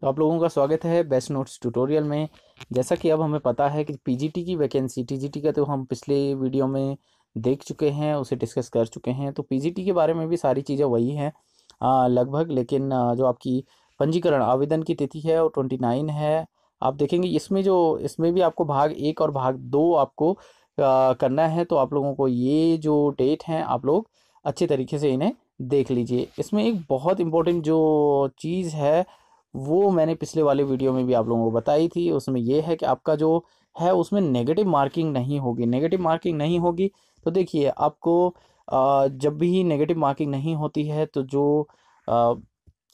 तो आप लोगों का स्वागत है बेस्ट नोट्स ट्यूटोरियल में जैसा कि अब हमें पता है कि पीजीटी की वैकेंसी टीजीटी का तो हम पिछले वीडियो में देख चुके हैं उसे डिस्कस कर चुके हैं तो पीजीटी के बारे में भी सारी चीज़ें वही हैं लगभग लेकिन जो आपकी पंजीकरण आवेदन की तिथि है वो ट्वेंटी नाइन है आप देखेंगे इसमें जो इसमें भी आपको भाग एक और भाग दो आपको आ, करना है तो आप लोगों को ये जो डेट हैं आप लोग अच्छे तरीके से इन्हें देख लीजिए इसमें एक बहुत इम्पोर्टेंट जो चीज़ है वो मैंने पिछले वाले वीडियो में भी आप लोगों को बताई थी उसमें ये है कि आपका जो है उसमें नेगेटिव मार्किंग नहीं होगी नेगेटिव मार्किंग नहीं होगी तो देखिए आपको जब भी नेगेटिव मार्किंग नहीं होती है तो जो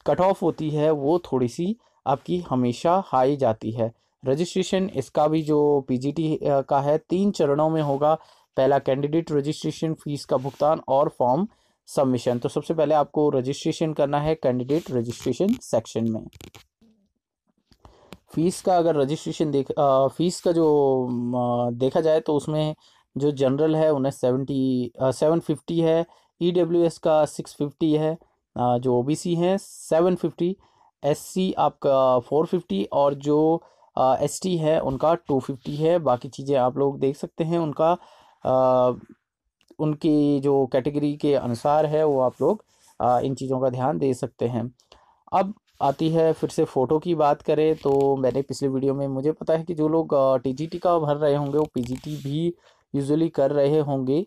कट ऑफ होती है वो थोड़ी सी आपकी हमेशा हाई जाती है रजिस्ट्रेशन इसका भी जो पीजीटी का है तीन चरणों में होगा पहला कैंडिडेट रजिस्ट्रेशन फीस का भुगतान और फॉर्म सबमिशन तो सबसे पहले आपको रजिस्ट्रेशन करना है कैंडिडेट रजिस्ट्रेशन सेक्शन में फीस का अगर रजिस्ट्रेशन देख फीस का जो देखा जाए तो उसमें जो जनरल है उन्हें सेवेंटी सेवन फिफ्टी है ई डब्ल्यू एस का सिक्स फिफ्टी है आ, जो ओ बी सी हैं सेवन फिफ्टी एस सी आपका फोर फिफ्टी और जो एस टी है उनका टू फिफ्टी है बाकी चीज़ें आप लोग देख सकते हैं उनका उनकी जो कैटेगरी के अनुसार है वो आप लोग इन चीज़ों का ध्यान दे सकते हैं अब आती है फिर से फ़ोटो की बात करें तो मैंने पिछले वीडियो में मुझे पता है कि जो लोग टी का भर रहे होंगे वो पी भी यूजुअली कर रहे होंगे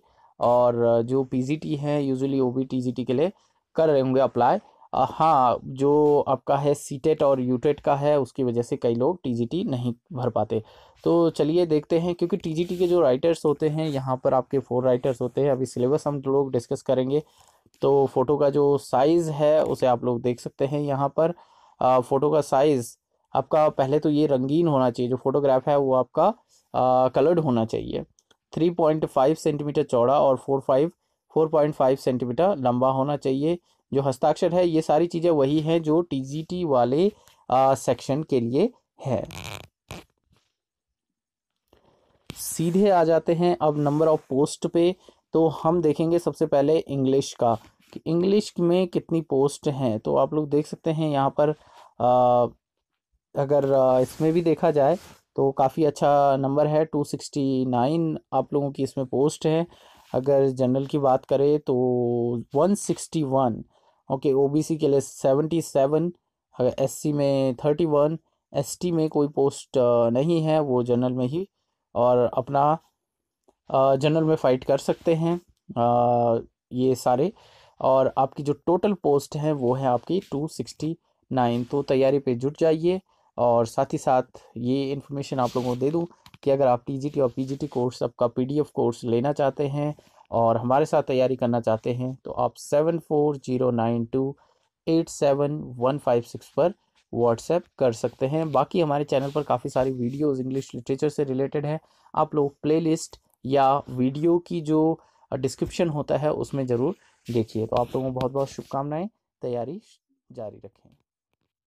और जो पी हैं यूजुअली वो भी टी के लिए कर रहे होंगे अप्लाई हाँ जो आपका है सीटेट e और यूटेट e का है उसकी वजह से कई लोग टीजीटी नहीं भर पाते तो चलिए देखते हैं क्योंकि टीजीटी के जो राइटर्स होते हैं यहाँ पर आपके फोर राइटर्स होते हैं अभी सिलेबस हम लोग डिस्कस करेंगे तो फ़ोटो का जो साइज़ है उसे आप लोग देख सकते हैं यहाँ पर फ़ोटो का साइज़ आपका पहले तो ये रंगीन होना चाहिए जो फोटोग्राफ है वो आपका कलर्ड होना चाहिए थ्री पॉइंट फाइव सेंटीमीटर चौड़ा और four five four point five centimetre लंबा होना चाहिए जो हस्ताक्षर है ये सारी चीज़ें वही हैं जो टी वाले आ, सेक्शन के लिए है सीधे आ जाते हैं अब नंबर ऑफ पोस्ट पे तो हम देखेंगे सबसे पहले इंग्लिश का कि इंग्लिश में कितनी पोस्ट हैं तो आप लोग देख सकते हैं यहाँ पर आ, अगर इसमें भी देखा जाए तो काफ़ी अच्छा नंबर है टू सिक्सटी नाइन आप लोगों की इसमें पोस्ट है अगर जनरल की बात करें तो one sixty one okay OBC के लिए सेवेंटी सेवन एस में थर्टी वन एस में कोई पोस्ट नहीं है वो जनरल में ही और अपना जनरल में फ़ाइट कर सकते हैं ये सारे और आपकी जो टोटल पोस्ट है वो है आपकी टू सिक्सटी नाइन तो तैयारी पे जुट जाइए और साथ ही साथ ये इन्फॉर्मेशन आप लोगों को दे दूँ कि अगर आप टी और पी कोर्स आपका पी कोर्स लेना चाहते हैं और हमारे साथ तैयारी करना चाहते हैं तो आप seven four zero nine two eight seven one five six पर व्हाट्सएप कर सकते हैं बाकी हमारे चैनल पर काफ़ी सारी वीडियोस इंग्लिश लिटरेचर से रिलेटेड हैं आप लोग प्लेलिस्ट या वीडियो की जो डिस्क्रिप्शन होता है उसमें ज़रूर देखिए तो आप लोगों को बहुत बहुत शुभकामनाएं तैयारी जारी रखें